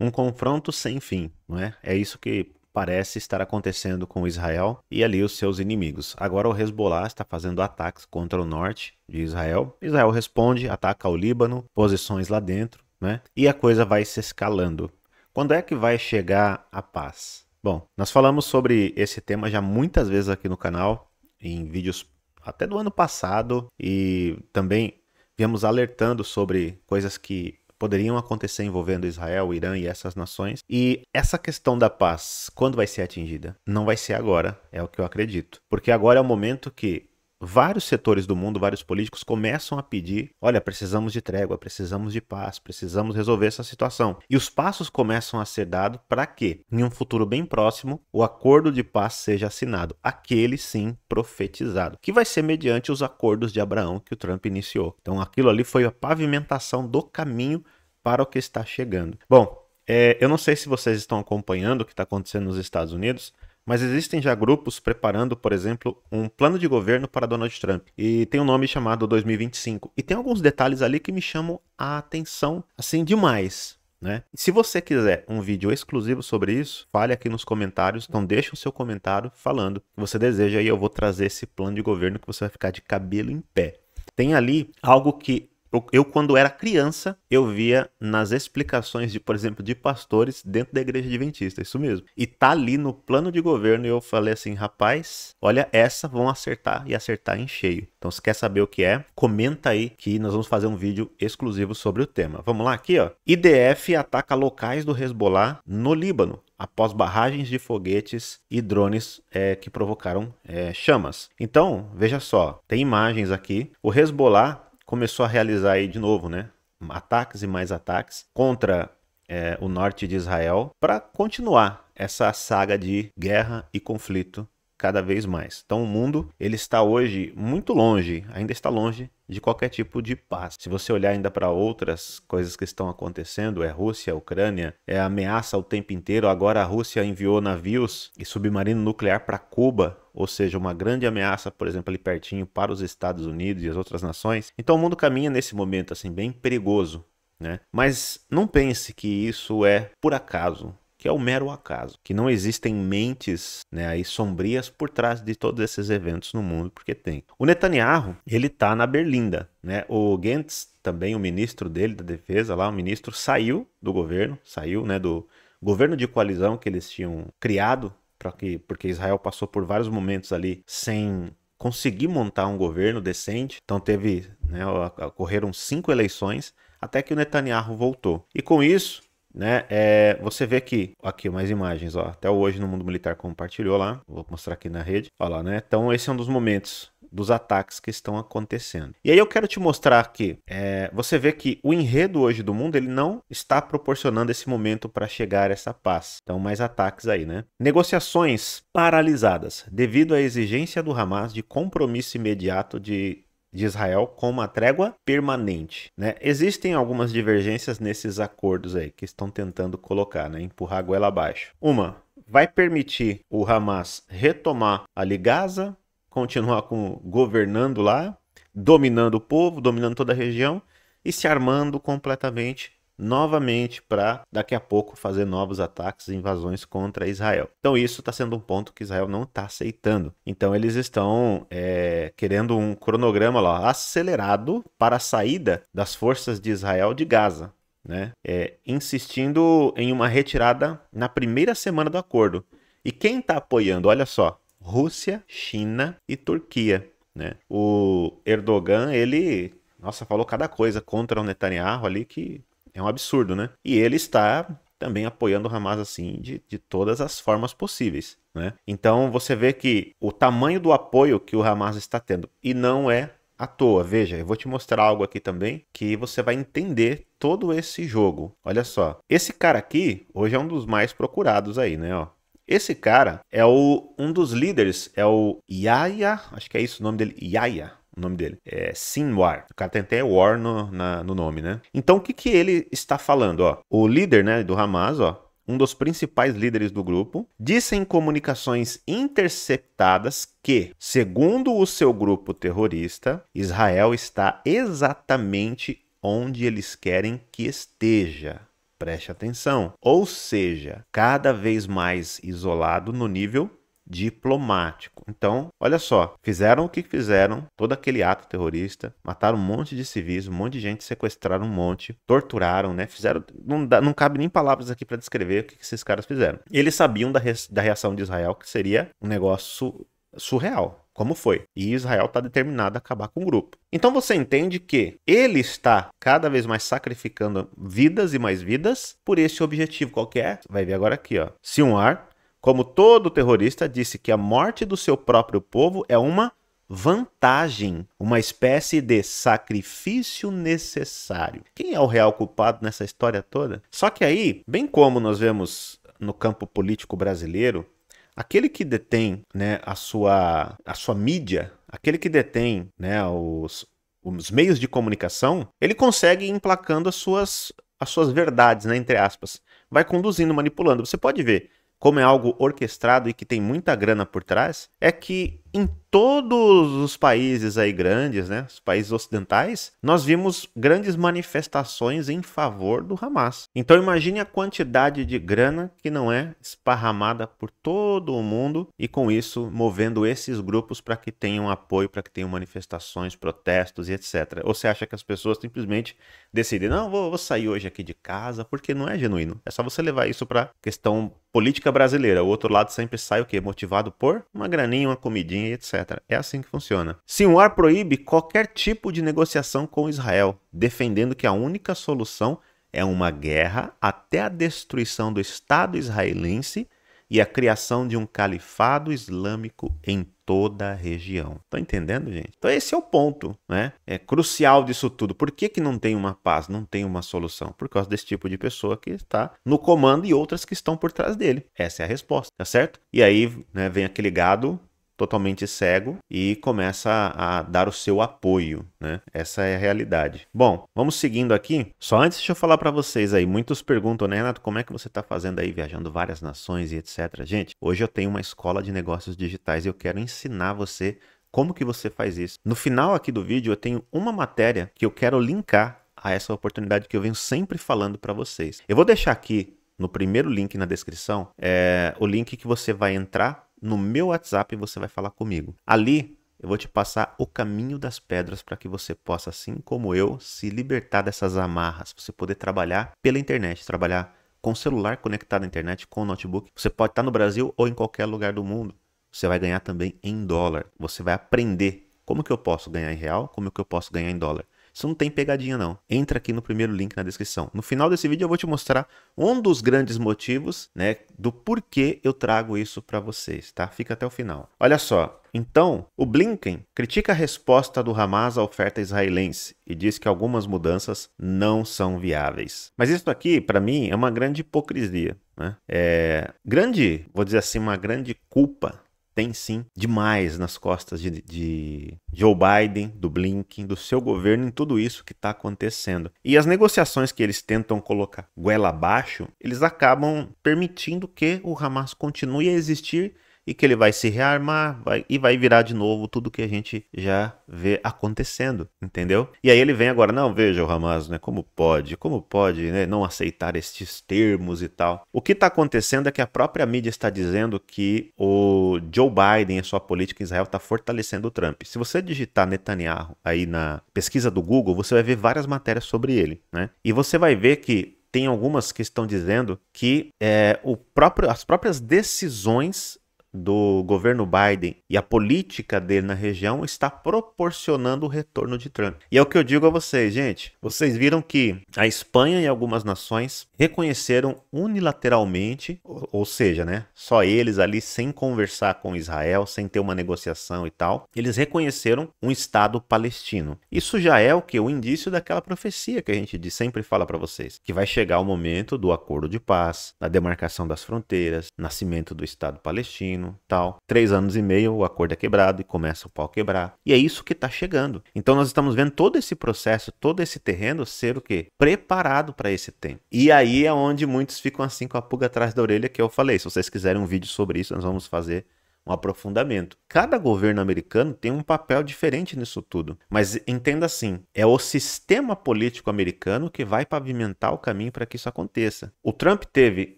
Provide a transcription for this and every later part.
um confronto sem fim, não é? É isso que parece estar acontecendo com Israel e ali os seus inimigos. Agora o Hezbollah está fazendo ataques contra o norte de Israel. Israel responde, ataca o Líbano, posições lá dentro, né? E a coisa vai se escalando. Quando é que vai chegar a paz? Bom, nós falamos sobre esse tema já muitas vezes aqui no canal, em vídeos até do ano passado e também viemos alertando sobre coisas que poderiam acontecer envolvendo Israel, Irã e essas nações. E essa questão da paz, quando vai ser atingida? Não vai ser agora, é o que eu acredito. Porque agora é o momento que vários setores do mundo, vários políticos começam a pedir: olha, precisamos de trégua, precisamos de paz, precisamos resolver essa situação. E os passos começam a ser dados para que, em um futuro bem próximo, o acordo de paz seja assinado, aquele sim profetizado, que vai ser mediante os acordos de Abraão que o Trump iniciou. Então, aquilo ali foi a pavimentação do caminho para o que está chegando. Bom, é, eu não sei se vocês estão acompanhando o que está acontecendo nos Estados Unidos, mas existem já grupos preparando, por exemplo, um plano de governo para Donald Trump. E tem um nome chamado 2025. E tem alguns detalhes ali que me chamam a atenção, assim, demais. Né? Se você quiser um vídeo exclusivo sobre isso, fale aqui nos comentários. Então deixa o seu comentário falando que você deseja e eu vou trazer esse plano de governo que você vai ficar de cabelo em pé. Tem ali algo que eu, quando era criança, eu via nas explicações, de, por exemplo, de pastores dentro da igreja adventista, isso mesmo. E tá ali no plano de governo e eu falei assim, rapaz, olha, essa vão acertar e acertar em cheio. Então, se quer saber o que é, comenta aí que nós vamos fazer um vídeo exclusivo sobre o tema. Vamos lá, aqui ó. IDF ataca locais do Hezbollah no Líbano após barragens de foguetes e drones é, que provocaram é, chamas. Então, veja só, tem imagens aqui. O Hezbollah começou a realizar aí de novo, né? Ataques e mais ataques contra é, o norte de Israel para continuar essa saga de guerra e conflito cada vez mais. Então o mundo ele está hoje muito longe, ainda está longe de qualquer tipo de paz. Se você olhar ainda para outras coisas que estão acontecendo, é Rússia, Ucrânia, é ameaça o tempo inteiro. Agora a Rússia enviou navios e submarino nuclear para Cuba, ou seja, uma grande ameaça, por exemplo, ali pertinho para os Estados Unidos e as outras nações. Então o mundo caminha nesse momento assim bem perigoso, né? Mas não pense que isso é por acaso que é o mero acaso, que não existem mentes né, aí sombrias por trás de todos esses eventos no mundo, porque tem. O Netanyahu, ele tá na berlinda, né? O Gantz, também o ministro dele da defesa lá, o ministro saiu do governo, saiu né, do governo de coalizão que eles tinham criado, para que porque Israel passou por vários momentos ali sem conseguir montar um governo decente, então teve, né, ocorreram cinco eleições, até que o Netanyahu voltou. E com isso, né? É, você vê que aqui mais imagens, ó, até hoje no mundo militar compartilhou lá, vou mostrar aqui na rede, ó lá, né? Então esse é um dos momentos dos ataques que estão acontecendo. E aí eu quero te mostrar que é, você vê que o enredo hoje do mundo ele não está proporcionando esse momento para chegar a essa paz. Então mais ataques aí, né? Negociações paralisadas devido à exigência do Hamas de compromisso imediato de de Israel com uma trégua permanente. Né? Existem algumas divergências nesses acordos aí que estão tentando colocar, né? empurrar a goela abaixo. Uma, vai permitir o Hamas retomar ali Gaza, continuar com, governando lá, dominando o povo, dominando toda a região e se armando completamente novamente para daqui a pouco fazer novos ataques e invasões contra Israel. Então isso está sendo um ponto que Israel não está aceitando. Então eles estão é, querendo um cronograma lá, acelerado para a saída das forças de Israel de Gaza. Né? É, insistindo em uma retirada na primeira semana do acordo. E quem está apoiando? Olha só, Rússia, China e Turquia. Né? O Erdogan, ele, nossa, falou cada coisa contra o Netanyahu ali que é um absurdo, né? E ele está também apoiando o Hamas assim de, de todas as formas possíveis. Né? Então você vê que o tamanho do apoio que o Hamas está tendo, e não é à toa. Veja, eu vou te mostrar algo aqui também que você vai entender todo esse jogo. Olha só. Esse cara aqui hoje é um dos mais procurados aí, né? Ó. Esse cara é o, um dos líderes, é o Yaya. acho que é isso o nome dele, Yaya o nome dele. É Sinwar. O cara tem até War no, na, no nome, né? Então o que, que ele está falando? Ó? O líder né, do Hamas, ó, um dos principais líderes do grupo, disse em comunicações interceptadas que, segundo o seu grupo terrorista, Israel está exatamente onde eles querem que esteja. Preste atenção. Ou seja, cada vez mais isolado no nível diplomático. Então, olha só, fizeram o que fizeram, todo aquele ato terrorista, mataram um monte de civis, um monte de gente, sequestraram um monte, torturaram, né? Fizeram, não, dá, não cabe nem palavras aqui para descrever o que, que esses caras fizeram. Eles sabiam da, re, da reação de Israel, que seria um negócio surreal, como foi. E Israel está determinado a acabar com o grupo. Então você entende que ele está cada vez mais sacrificando vidas e mais vidas por esse objetivo qualquer. Vai ver agora aqui, ó. Se um ar como todo terrorista, disse que a morte do seu próprio povo é uma vantagem, uma espécie de sacrifício necessário. Quem é o real culpado nessa história toda? Só que aí, bem como nós vemos no campo político brasileiro, aquele que detém né, a, sua, a sua mídia, aquele que detém né, os, os meios de comunicação, ele consegue ir emplacando as suas, as suas verdades, né, entre aspas. Vai conduzindo, manipulando. Você pode ver como é algo orquestrado e que tem muita grana por trás, é que em todos os países aí grandes, né, os países ocidentais, nós vimos grandes manifestações em favor do Hamas. Então imagine a quantidade de grana que não é esparramada por todo o mundo e com isso movendo esses grupos para que tenham apoio, para que tenham manifestações, protestos e etc. Ou você acha que as pessoas simplesmente decidem, não, vou, vou sair hoje aqui de casa, porque não é genuíno. É só você levar isso para questão política brasileira. O outro lado sempre sai o quê? Motivado por uma graninha, uma comidinha, e etc. É assim que funciona. Sinwar proíbe qualquer tipo de negociação com Israel, defendendo que a única solução é uma guerra até a destruição do Estado israelense e a criação de um califado islâmico em toda a região. Tá entendendo, gente? Então esse é o ponto, né? É crucial disso tudo. Por que, que não tem uma paz, não tem uma solução? Por causa desse tipo de pessoa que está no comando e outras que estão por trás dele. Essa é a resposta, tá certo? E aí né, vem aquele gado totalmente cego e começa a dar o seu apoio, né? Essa é a realidade. Bom, vamos seguindo aqui. Só antes deixa eu falar para vocês aí, muitos perguntam, né, Renato, como é que você está fazendo aí viajando várias nações e etc. Gente, hoje eu tenho uma escola de negócios digitais e eu quero ensinar você como que você faz isso. No final aqui do vídeo eu tenho uma matéria que eu quero linkar a essa oportunidade que eu venho sempre falando para vocês. Eu vou deixar aqui no primeiro link na descrição é, o link que você vai entrar no meu WhatsApp você vai falar comigo. Ali eu vou te passar o caminho das pedras para que você possa, assim como eu, se libertar dessas amarras, você poder trabalhar pela internet, trabalhar com celular conectado à internet, com notebook. Você pode estar tá no Brasil ou em qualquer lugar do mundo. Você vai ganhar também em dólar. Você vai aprender como que eu posso ganhar em real, como que eu posso ganhar em dólar. Isso não tem pegadinha não. Entra aqui no primeiro link na descrição. No final desse vídeo eu vou te mostrar um dos grandes motivos, né, do porquê eu trago isso para vocês, tá? Fica até o final. Olha só, então, o Blinken critica a resposta do Hamas à oferta israelense e diz que algumas mudanças não são viáveis. Mas isso aqui, para mim, é uma grande hipocrisia. Né? É grande, vou dizer assim, uma grande culpa tem sim demais nas costas de, de Joe Biden, do Blinken, do seu governo em tudo isso que está acontecendo. E as negociações que eles tentam colocar goela abaixo, eles acabam permitindo que o Hamas continue a existir e que ele vai se rearmar vai, e vai virar de novo tudo que a gente já vê acontecendo, entendeu? E aí ele vem agora, não, veja o Hamas, né? Como pode, como pode né, não aceitar estes termos e tal. O que está acontecendo é que a própria mídia está dizendo que o Joe Biden e a sua política em Israel está fortalecendo o Trump. Se você digitar Netanyahu aí na pesquisa do Google, você vai ver várias matérias sobre ele, né? E você vai ver que tem algumas que estão dizendo que é, o próprio, as próprias decisões do governo Biden e a política dele na região está proporcionando o retorno de Trump. E é o que eu digo a vocês, gente. Vocês viram que a Espanha e algumas nações reconheceram unilateralmente, ou seja, né, só eles ali sem conversar com Israel, sem ter uma negociação e tal, eles reconheceram um estado palestino. Isso já é o que o indício daquela profecia que a gente sempre fala para vocês, que vai chegar o momento do acordo de paz, da demarcação das fronteiras, nascimento do estado palestino tal. Três anos e meio, o acordo é quebrado e começa o pau quebrar. E é isso que está chegando. Então nós estamos vendo todo esse processo, todo esse terreno ser o quê? Preparado para esse tempo. E aí é onde muitos ficam assim com a pulga atrás da orelha que eu falei. Se vocês quiserem um vídeo sobre isso, nós vamos fazer um aprofundamento. Cada governo americano tem um papel diferente nisso tudo, mas entenda assim: é o sistema político americano que vai pavimentar o caminho para que isso aconteça. O Trump teve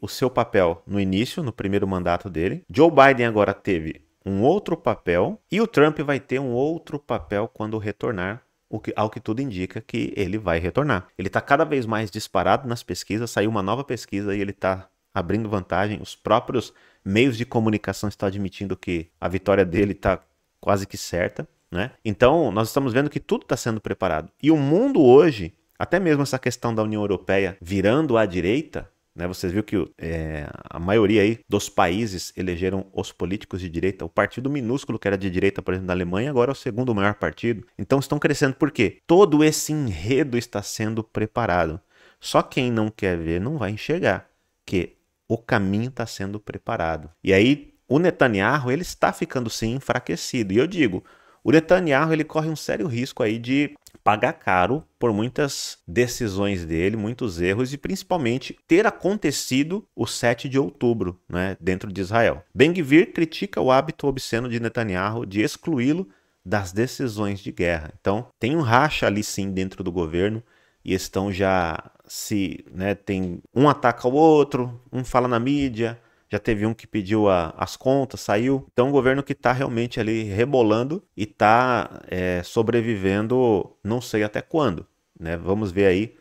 o seu papel no início, no primeiro mandato dele, Joe Biden agora teve um outro papel e o Trump vai ter um outro papel quando retornar que, ao que tudo indica que ele vai retornar. Ele está cada vez mais disparado nas pesquisas, saiu uma nova pesquisa e ele está abrindo vantagem. Os próprios meios de comunicação estão admitindo que a vitória dele está quase que certa. Né? Então, nós estamos vendo que tudo está sendo preparado. E o mundo hoje, até mesmo essa questão da União Europeia virando à direita, né? vocês viram que é, a maioria aí dos países elegeram os políticos de direita. O partido minúsculo que era de direita, por exemplo, da Alemanha, agora é o segundo maior partido. Então, estão crescendo por quê? Todo esse enredo está sendo preparado. Só quem não quer ver não vai enxergar que o caminho está sendo preparado. E aí o Netanyahu ele está ficando sim enfraquecido. E eu digo, o Netanyahu ele corre um sério risco aí de pagar caro por muitas decisões dele, muitos erros e principalmente ter acontecido o 7 de outubro, né, dentro de Israel. Ben-Gvir critica o hábito obsceno de Netanyahu de excluí-lo das decisões de guerra. Então, tem um racha ali sim dentro do governo e estão já se né, tem um ataca o outro, um fala na mídia, já teve um que pediu a, as contas, saiu. Então, um governo que está realmente ali rebolando e está é, sobrevivendo, não sei até quando. Né? Vamos ver aí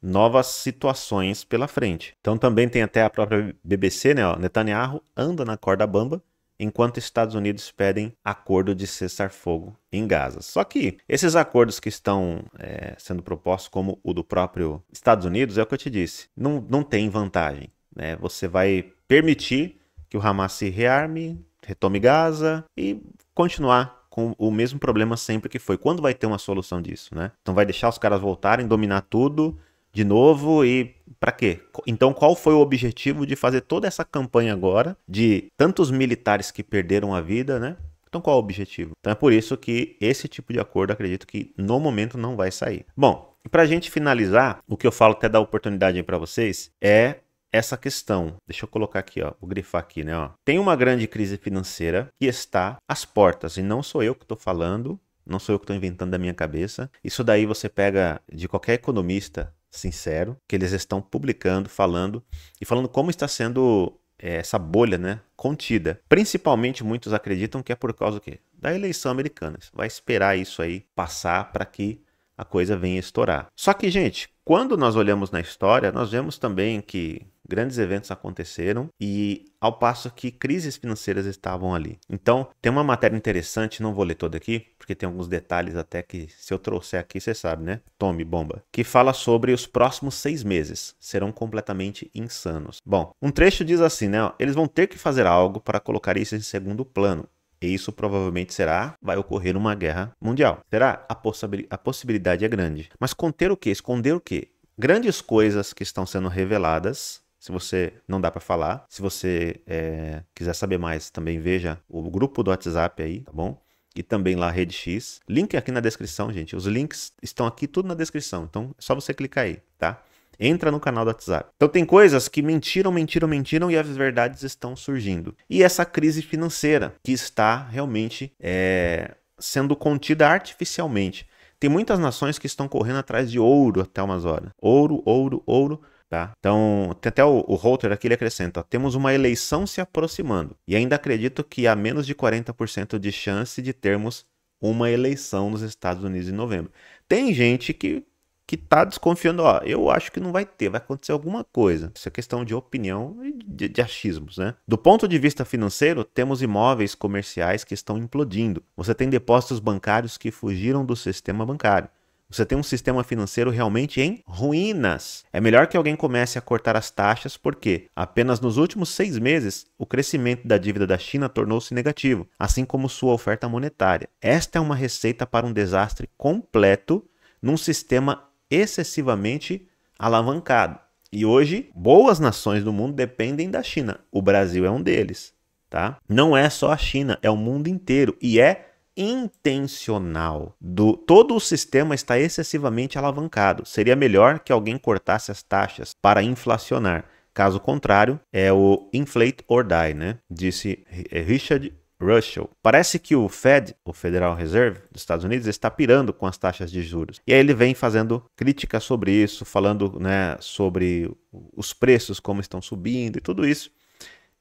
novas situações pela frente. Então, também tem até a própria BBC, né? Ó, Netanyahu anda na corda bamba enquanto Estados Unidos pedem acordo de cessar fogo em Gaza. Só que esses acordos que estão é, sendo propostos, como o do próprio Estados Unidos, é o que eu te disse, não, não tem vantagem. Né? Você vai permitir que o Hamas se rearme, retome Gaza e continuar com o mesmo problema sempre que foi. Quando vai ter uma solução disso, né? Então vai deixar os caras voltarem, dominar tudo de novo e para quê? Então, qual foi o objetivo de fazer toda essa campanha agora de tantos militares que perderam a vida, né? Então, qual o objetivo? Então, é por isso que esse tipo de acordo, acredito que no momento não vai sair. Bom, para a gente finalizar, o que eu falo até da oportunidade para vocês é essa questão. Deixa eu colocar aqui, ó, vou grifar aqui, né? Ó. Tem uma grande crise financeira que está às portas, e não sou eu que estou falando, não sou eu que estou inventando da minha cabeça. Isso daí você pega de qualquer economista sincero que eles estão publicando, falando e falando como está sendo é, essa bolha, né, contida. Principalmente muitos acreditam que é por causa do quê? Da eleição americana. Vai esperar isso aí passar para que a coisa venha estourar. Só que, gente, quando nós olhamos na história, nós vemos também que grandes eventos aconteceram e ao passo que crises financeiras estavam ali. Então, tem uma matéria interessante, não vou ler toda aqui, porque tem alguns detalhes até que se eu trouxer aqui, você sabe, né? Tome, bomba. Que fala sobre os próximos seis meses. Serão completamente insanos. Bom, um trecho diz assim, né? Eles vão ter que fazer algo para colocar isso em segundo plano. E isso provavelmente será, vai ocorrer uma guerra mundial. Será? A, possibil a possibilidade é grande. Mas conter o que? Esconder o que? Grandes coisas que estão sendo reveladas se você não dá para falar. Se você é, quiser saber mais, também veja o grupo do WhatsApp aí, tá bom? E também lá Rede X. Link aqui na descrição, gente. Os links estão aqui tudo na descrição. Então é só você clicar aí, tá? Entra no canal do WhatsApp. Então tem coisas que mentiram, mentiram, mentiram e as verdades estão surgindo. E essa crise financeira que está realmente é, sendo contida artificialmente. Tem muitas nações que estão correndo atrás de ouro até umas horas. Ouro, ouro, ouro Tá? Então, tem até o, o Holter aqui ele acrescenta: ó, temos uma eleição se aproximando, e ainda acredito que há menos de 40% de chance de termos uma eleição nos Estados Unidos em novembro. Tem gente que que tá desconfiando, ó, eu acho que não vai ter, vai acontecer alguma coisa. Isso é questão de opinião e de, de, achismos, né? Do ponto de vista financeiro, temos imóveis comerciais que estão implodindo. Você tem depósitos bancários que fugiram do sistema bancário. Você tem um sistema financeiro realmente em ruínas. É melhor que alguém comece a cortar as taxas, porque apenas nos últimos seis meses o crescimento da dívida da China tornou-se negativo, assim como sua oferta monetária. Esta é uma receita para um desastre completo num sistema excessivamente alavancado. E hoje, boas nações do mundo dependem da China. O Brasil é um deles, tá? Não é só a China, é o mundo inteiro e é intencional. Do, todo o sistema está excessivamente alavancado. Seria melhor que alguém cortasse as taxas para inflacionar. Caso contrário, é o inflate or die, né? Disse Richard Russell. Parece que o Fed, o Federal Reserve dos Estados Unidos, está pirando com as taxas de juros. E aí ele vem fazendo críticas sobre isso, falando né, sobre os preços, como estão subindo e tudo isso.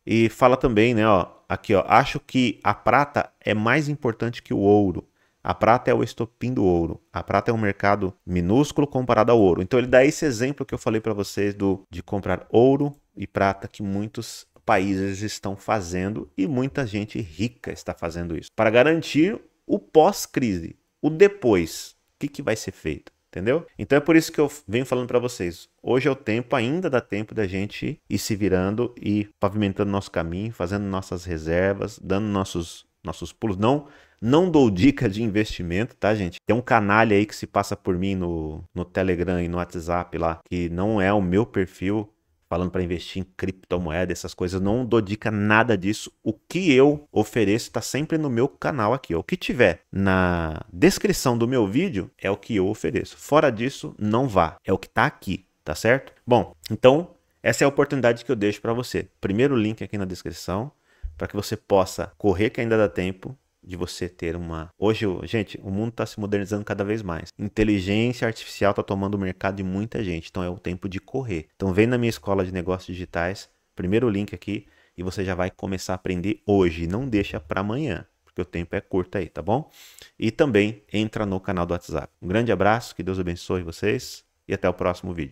E fala também, né, ó, aqui, ó, acho que a prata é mais importante que o ouro. A prata é o estopim do ouro. A prata é um mercado minúsculo comparado ao ouro. Então ele dá esse exemplo que eu falei para vocês do de comprar ouro e prata que muitos países estão fazendo e muita gente rica está fazendo isso para garantir o pós-crise, o depois. O que, que vai ser feito? entendeu? Então é por isso que eu venho falando para vocês. Hoje é o tempo, ainda dá tempo da gente ir se virando e pavimentando nosso caminho, fazendo nossas reservas, dando nossos nossos pulos. Não não dou dica de investimento, tá, gente? Tem um canalha aí que se passa por mim no, no Telegram e no WhatsApp lá, que não é o meu perfil, falando para investir em criptomoeda, essas coisas, não dou dica nada disso. O que eu ofereço está sempre no meu canal aqui. O que tiver na descrição do meu vídeo é o que eu ofereço. Fora disso, não vá. É o que está aqui, tá certo? Bom, então essa é a oportunidade que eu deixo para você. Primeiro link aqui na descrição para que você possa correr que ainda dá tempo de você ter uma. Hoje, gente, o mundo está se modernizando cada vez mais. Inteligência artificial está tomando o mercado de muita gente, então é o tempo de correr. Então vem na minha escola de negócios digitais, primeiro link aqui, e você já vai começar a aprender hoje. Não deixa para amanhã, porque o tempo é curto aí, tá bom? E também entra no canal do WhatsApp. Um grande abraço, que Deus abençoe vocês e até o próximo vídeo.